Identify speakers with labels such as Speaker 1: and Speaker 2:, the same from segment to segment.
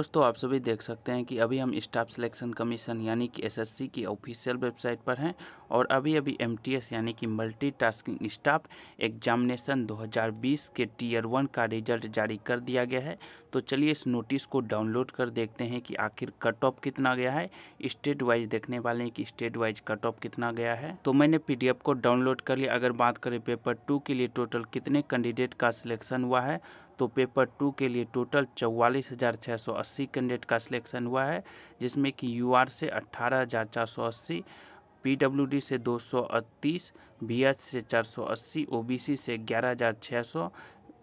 Speaker 1: दोस्तों आप सभी देख सकते हैं कि अभी हम स्टाफ सिलेक्शन कमीशन यानी कि एसएससी की ऑफिशियल वेबसाइट पर हैं और अभी अभी एमटीएस यानी कि मल्टीटास्किंग स्टाफ एग्जामिनेशन 2020 के टीयर वन का रिजल्ट जारी कर दिया गया है तो चलिए इस नोटिस को डाउनलोड कर देखते हैं कि आखिर कट ऑफ कितना गया है स्टेट वाइज देखने वाले हैं कि स्टेट वाइज कट ऑफ कितना गया है तो मैंने पी को डाउनलोड कर लिया अगर बात करें पेपर टू के लिए टोटल कितने कैंडिडेट का सिलेक्शन हुआ है तो पेपर टू के लिए टोटल चौवालीस हज़ार छः सौ अस्सी कैंडिडेट का सिलेक्शन हुआ है जिसमें कि यूआर से अट्ठारह हज़ार चार सौ अस्सी डी से दो सौ अड़तीस एच से चार सौ अस्सी सी से ग्यारह हज़ार छः सौ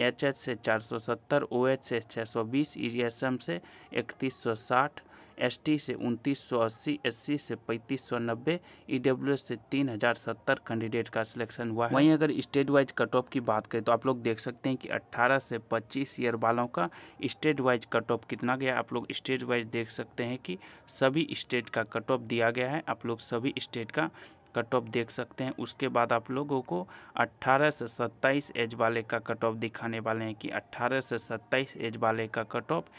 Speaker 1: एच से चार सत्तर ओ एच से छः सौ एस एम e से इकतीस सौ साठ एसटी से उनतीस सौ अस्सी सी से पैंतीस सौ नब्बे एस से तीन हज़ार सत्तर कैंडिडेट का सिलेक्शन हुआ है वहीं अगर स्टेट वाइज कट ऑफ की बात करें तो आप लोग देख सकते हैं कि अट्ठारह से पच्चीस ईयर वालों का स्टेट वाइज कट ऑफ कितना गया आप लोग स्टेट वाइज देख सकते हैं कि सभी स्टेट का कट ऑफ दिया गया है आप लोग सभी स्टेट का कट ऑफ देख सकते हैं उसके बाद आप लोगों को 18 से 27 एज वाले का कट ऑफ दिखाने वाले हैं कि 18 से 27 एज वाले का कट ऑफ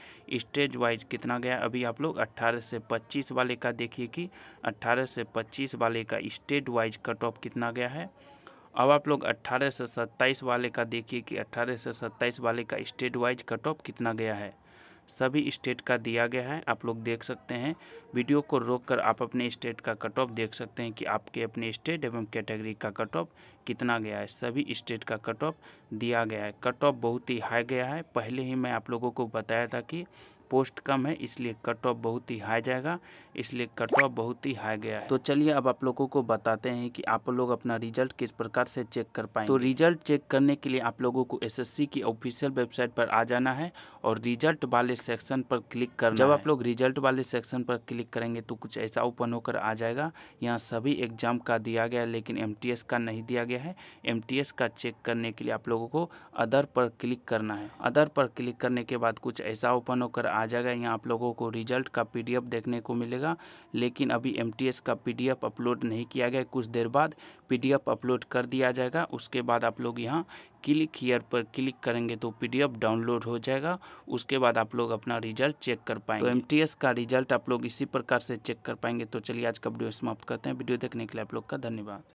Speaker 1: स्टेज वाइज कितना गया अभी आप लोग 18 से 25 वाले का देखिए कि 18 से 25 वाले का स्टेज वाइज कट ऑफ कितना गया है अब आप लोग 18 से 27 वाले का देखिए कि 18 से 27 वाले का स्टेज वाइज कट ऑफ कितना गया है सभी स्टेट का दिया गया है आप लोग देख सकते हैं वीडियो को रोककर आप अपने स्टेट का कट ऑफ देख सकते हैं कि आपके अपने स्टेट एवं कैटेगरी का कट ऑफ कितना गया है सभी स्टेट का कट ऑफ दिया गया है कट ऑफ बहुत ही हाई गया है पहले ही मैं आप लोगों को बताया था कि पोस्ट कम है इसलिए कट ऑफ बहुत ही हाई जाएगा इसलिए कट ऑफ बहुत ही हाई गया है तो चलिए अब आप लोगों को बताते हैं कि आप लोग अपना रिजल्ट किस प्रकार से चेक कर पाए तो रिजल्ट चेक करने के लिए आप लोगों को एसएससी की ऑफिशियल वेबसाइट पर आ जाना है और रिजल्ट वाले सेक्शन पर क्लिक करना जब आप लोग रिजल्ट वाले सेक्शन पर क्लिक करेंगे तो कुछ ऐसा ओपन होकर आ जाएगा यहाँ सभी एग्जाम का दिया गया है लेकिन एम का नहीं दिया गया है एम का चेक करने के लिए आप लोगों को अदर पर क्लिक करना है अदर पर क्लिक करने के बाद कुछ ऐसा ओपन होकर आ जाएगा यहाँ आप लोगों को रिजल्ट का पी देखने को मिलेगा लेकिन अभी एम का पी अपलोड नहीं किया गया कुछ देर बाद पी अपलोड कर दिया जाएगा उसके बाद आप लोग यहाँ क्लिक हीयर पर क्लिक करेंगे तो पीडीएफ डाउनलोड हो जाएगा उसके बाद आप लोग अपना रिजल्ट चेक कर पाएंगे तो एमटीएस का रिजल्ट आप लोग इसी प्रकार से चेक कर पाएंगे तो चलिए आज का वीडियो समाप्त करते हैं वीडियो देखने के लिए आप लोग का धन्यवाद